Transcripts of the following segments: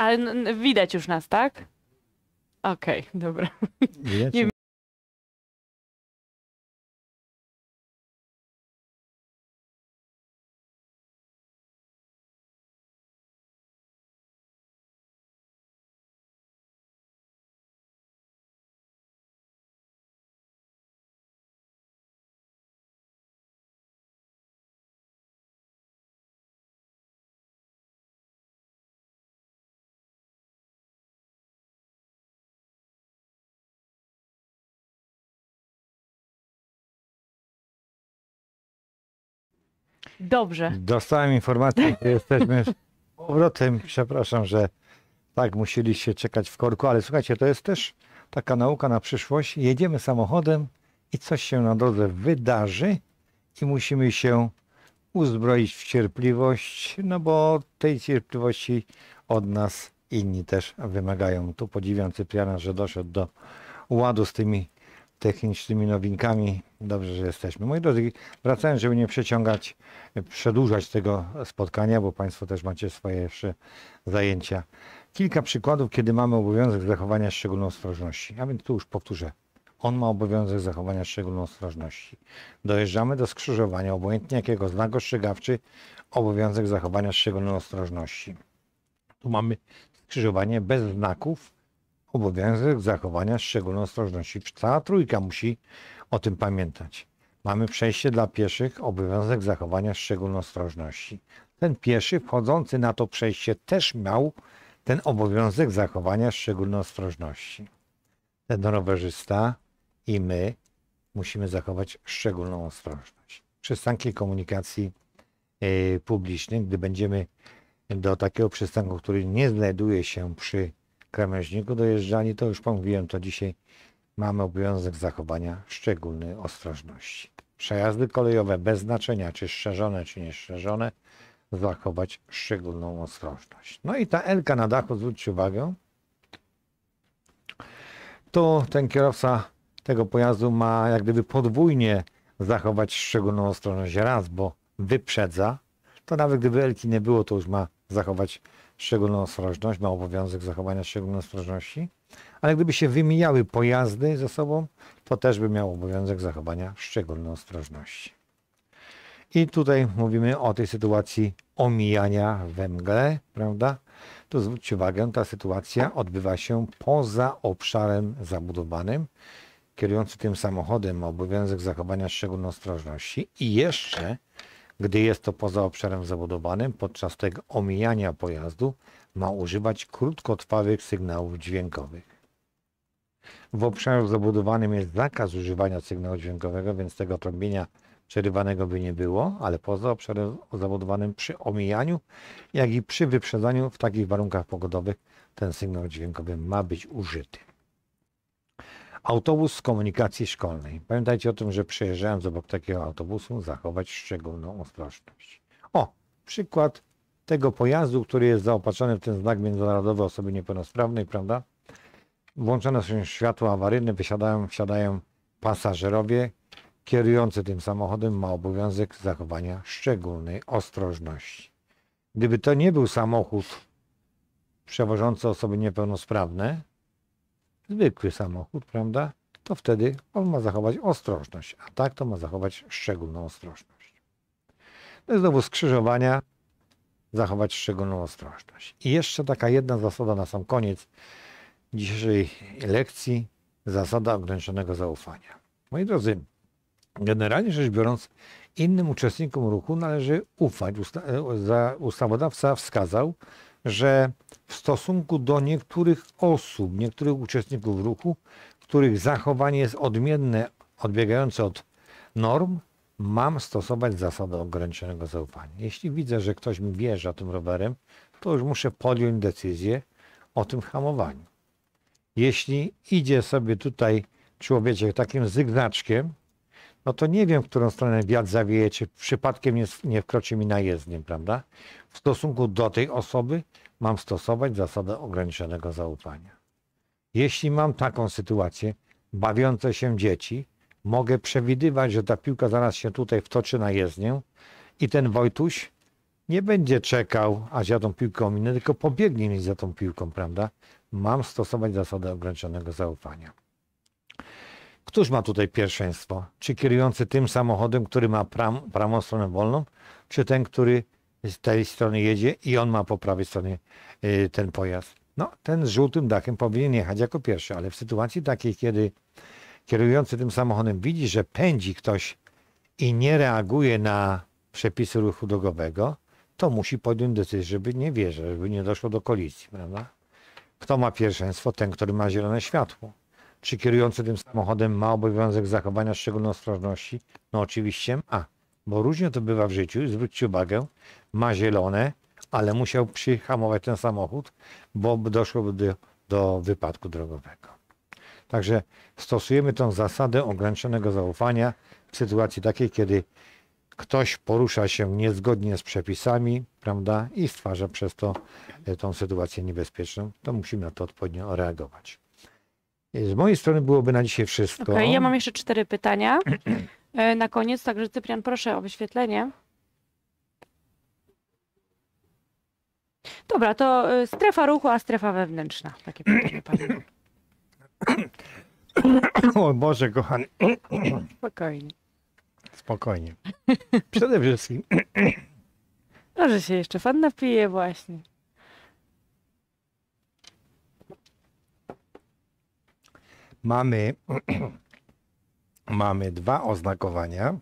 ale widać już nas, tak? Okej, dobra. Nie Dobrze. Dostałem informację, że jesteśmy z powrotem. Przepraszam, że tak musieliście czekać w korku, ale słuchajcie, to jest też taka nauka na przyszłość. Jedziemy samochodem i coś się na drodze wydarzy i musimy się uzbroić w cierpliwość, no bo tej cierpliwości od nas inni też wymagają. Tu podziwiam Cypriana, że doszedł do ładu z tymi technicznymi nowinkami Dobrze, że jesteśmy. Moi drodzy, wracając, żeby nie przeciągać, przedłużać tego spotkania, bo Państwo też macie swoje jeszcze zajęcia. Kilka przykładów, kiedy mamy obowiązek zachowania szczególnej ostrożności. A więc tu już powtórzę. On ma obowiązek zachowania szczególnej ostrożności. Dojeżdżamy do skrzyżowania, obojętnie jakiego znak ostrzegawczy, obowiązek zachowania szczególnej ostrożności. Tu mamy skrzyżowanie bez znaków, obowiązek zachowania szczególnej ostrożności. Cała trójka musi o tym pamiętać. Mamy przejście dla pieszych, obowiązek zachowania szczególnej ostrożności. Ten pieszy wchodzący na to przejście też miał ten obowiązek zachowania szczególnej ostrożności. Ten rowerzysta i my musimy zachować szczególną ostrożność. Przystanki komunikacji e, publicznej, gdy będziemy do takiego przystanku, który nie znajduje się przy krawężniku dojeżdżali, to już mówiłem to dzisiaj mamy obowiązek zachowania szczególnej ostrożności. Przejazdy kolejowe bez znaczenia, czy szerzone, czy nieszerzone, zachować szczególną ostrożność. No i ta Elka na dachu, zwróćcie uwagę, to ten kierowca tego pojazdu ma jak gdyby podwójnie zachować szczególną ostrożność. Raz, bo wyprzedza, to nawet gdyby Elki nie było, to już ma zachować szczególną ostrożność, ma obowiązek zachowania szczególnej ostrożności, ale gdyby się wymijały pojazdy ze sobą, to też by miał obowiązek zachowania szczególnej ostrożności. I tutaj mówimy o tej sytuacji omijania we mgle, prawda? To zwróćcie uwagę, ta sytuacja odbywa się poza obszarem zabudowanym. Kierujący tym samochodem ma obowiązek zachowania szczególnej ostrożności i jeszcze gdy jest to poza obszarem zabudowanym, podczas tego omijania pojazdu ma używać krótkotrwałych sygnałów dźwiękowych. W obszarze zabudowanym jest zakaz używania sygnału dźwiękowego, więc tego trąbienia przerywanego by nie było, ale poza obszarem zabudowanym przy omijaniu, jak i przy wyprzedzaniu w takich warunkach pogodowych ten sygnał dźwiękowy ma być użyty. Autobus z komunikacji szkolnej. Pamiętajcie o tym, że przejeżdżając obok takiego autobusu, zachować szczególną ostrożność. O, przykład tego pojazdu, który jest zaopatrzony w ten znak międzynarodowy osoby niepełnosprawnej, prawda? Włączone są światła awaryjne, wysiadają, wsiadają pasażerowie. Kierujący tym samochodem ma obowiązek zachowania szczególnej ostrożności. Gdyby to nie był samochód przewożący osoby niepełnosprawne, zwykły samochód, prawda? To wtedy on ma zachować ostrożność, a tak to ma zachować szczególną ostrożność. No i znowu skrzyżowania zachować szczególną ostrożność. I jeszcze taka jedna zasada na sam koniec dzisiejszej lekcji, zasada ograniczonego zaufania. Moi drodzy, generalnie rzecz biorąc, innym uczestnikom ruchu należy ufać. Usta e, ustawodawca wskazał, że w stosunku do niektórych osób, niektórych uczestników ruchu, których zachowanie jest odmienne, odbiegające od norm, mam stosować zasadę ograniczonego zaufania. Jeśli widzę, że ktoś mi wjeżdża tym rowerem, to już muszę podjąć decyzję o tym hamowaniu. Jeśli idzie sobie tutaj człowieczek takim zygnaczkiem, no to nie wiem, w którą stronę wiatr zawieje, czy przypadkiem nie, nie wkroczy mi na jezdnię, prawda? W stosunku do tej osoby mam stosować zasadę ograniczonego zaufania. Jeśli mam taką sytuację, bawiące się dzieci, mogę przewidywać, że ta piłka zaraz się tutaj wtoczy na jezdnię i ten Wojtuś nie będzie czekał, aż ja tą piłkę ominę, tylko pobiegnie mi za tą piłką, prawda? Mam stosować zasadę ograniczonego zaufania. Któż ma tutaj pierwszeństwo? Czy kierujący tym samochodem, który ma pram, prawą stronę wolną, czy ten, który z tej strony jedzie i on ma po prawej stronie y, ten pojazd? No, ten z żółtym dachem powinien jechać jako pierwszy, ale w sytuacji takiej, kiedy kierujący tym samochodem widzi, że pędzi ktoś i nie reaguje na przepisy ruchu drogowego, to musi podjąć decyzję, żeby nie wierzył, żeby nie doszło do kolizji, prawda? Kto ma pierwszeństwo? Ten, który ma zielone światło. Czy kierujący tym samochodem ma obowiązek zachowania szczególnej ostrożności? No oczywiście ma, bo różnie to bywa w życiu. Zwróćcie uwagę, ma zielone, ale musiał przyhamować ten samochód, bo doszło do, do wypadku drogowego. Także stosujemy tą zasadę ograniczonego zaufania w sytuacji takiej, kiedy ktoś porusza się niezgodnie z przepisami, prawda, i stwarza przez to e, tą sytuację niebezpieczną, to musimy na to odpowiednio reagować. Z mojej strony byłoby na dzisiaj wszystko. Okay, ja mam jeszcze cztery pytania e, na koniec, także Cyprian, proszę o wyświetlenie. Dobra, to e, strefa ruchu, a strefa wewnętrzna. Takie pytanie, panie. O Boże, kochany. Spokojnie. Spokojnie. Przede wszystkim. Może się jeszcze fan napije właśnie. mamy, mamy dwa oznakowania.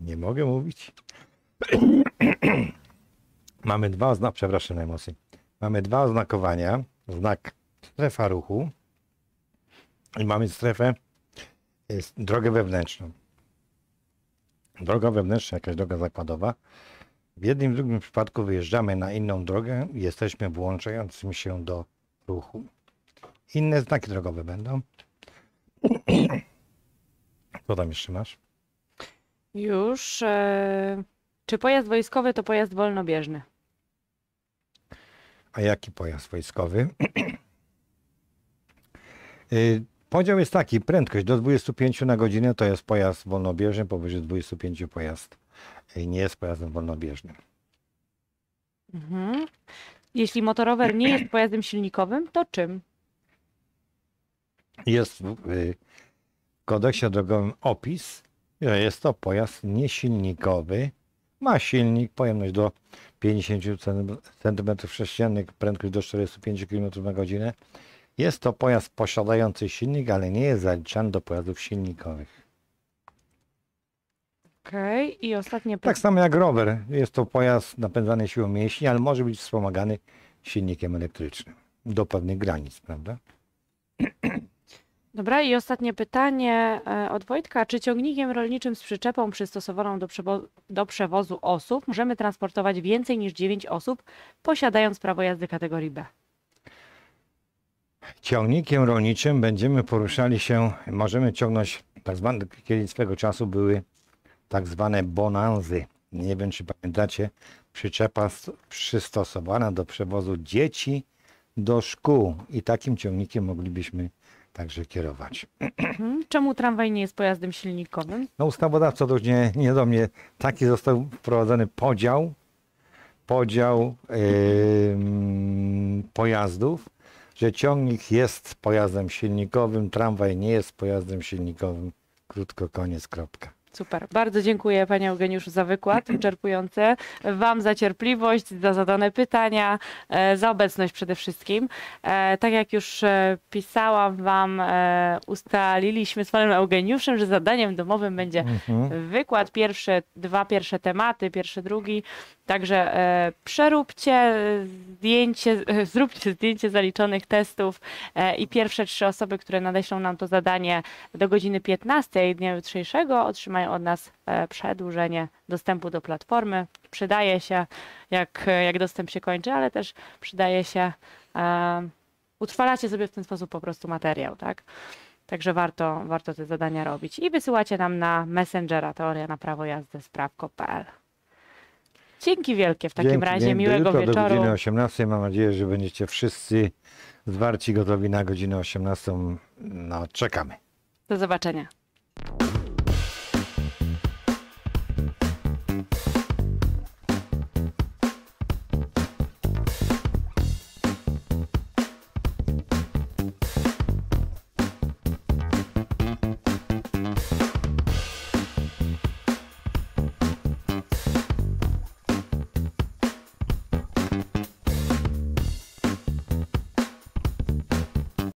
Nie mogę mówić. mamy dwa oznakowania, przepraszam najmocniej. Mamy dwa oznakowania. Znak strefa ruchu i mamy strefę, jest y, drogę wewnętrzną. Droga wewnętrzna, jakaś droga zakładowa. W jednym i drugim przypadku wyjeżdżamy na inną drogę i jesteśmy włączającym się do ruchu inne znaki drogowe będą. Co tam jeszcze masz? Już. E, czy pojazd wojskowy to pojazd wolnobieżny? A jaki pojazd wojskowy? y, podział jest taki, prędkość do 25 na godzinę to jest pojazd wolnobieżny, powyżej 25 pojazd y, nie jest pojazdem wolnobieżnym. Mhm. Jeśli motorower nie jest pojazdem silnikowym, to czym? jest w y, kodeksie drogowym opis, że jest to pojazd niesilnikowy. Ma silnik, pojemność do 50 cm3, prędkość do 45 km na godzinę. Jest to pojazd posiadający silnik, ale nie jest zaliczany do pojazdów silnikowych. Okej, okay. i ostatnie pytanie. Tak samo jak rower. Jest to pojazd napędzany siłą mięśni, ale może być wspomagany silnikiem elektrycznym do pewnych granic, prawda? Dobra, i ostatnie pytanie e, od Wojtka. Czy ciągnikiem rolniczym z przyczepą przystosowaną do, przewo do przewozu osób możemy transportować więcej niż 9 osób, posiadając prawo jazdy kategorii B? Ciągnikiem rolniczym będziemy poruszali się, możemy ciągnąć tak zwane, kiedy swego czasu były tak zwane bonanzy. Nie wiem, czy pamiętacie, przyczepa przystosowana do przewozu dzieci do szkół i takim ciągnikiem moglibyśmy także kierować. Mhm. Czemu tramwaj nie jest pojazdem silnikowym? No ustawodawca to już nie, nie do mnie. Taki został wprowadzony podział, podział yy, pojazdów, że ciągnik jest pojazdem silnikowym, tramwaj nie jest pojazdem silnikowym. Krótko, koniec, kropka. Super. Bardzo dziękuję Panie Eugeniuszu za wykład wyczerpujący, Wam za cierpliwość, za zadane pytania, e, za obecność przede wszystkim. E, tak jak już e, pisałam Wam, ustaliliśmy z Panem Eugeniuszem, że zadaniem domowym będzie mhm. wykład, pierwsze dwa pierwsze tematy, pierwszy, drugi Także e, przeróbcie zdjęcie, zróbcie zdjęcie zaliczonych testów e, i pierwsze trzy osoby, które nadeślą nam to zadanie do godziny 15 dnia jutrzejszego, otrzymają od nas e, przedłużenie dostępu do platformy. Przydaje się, jak, jak dostęp się kończy, ale też przydaje się, um, utrwalacie sobie w ten sposób po prostu materiał, tak? Także warto, warto te zadania robić. I wysyłacie nam na Messengera teoria na prawo jazdy sprawko.pl. Dzięki wielkie w takim dzięki, razie. Dzięki. Miłego wieczoru. do godziny 18. Mam nadzieję, że będziecie wszyscy zwarci, gotowi na godzinę 18. No, czekamy. Do zobaczenia.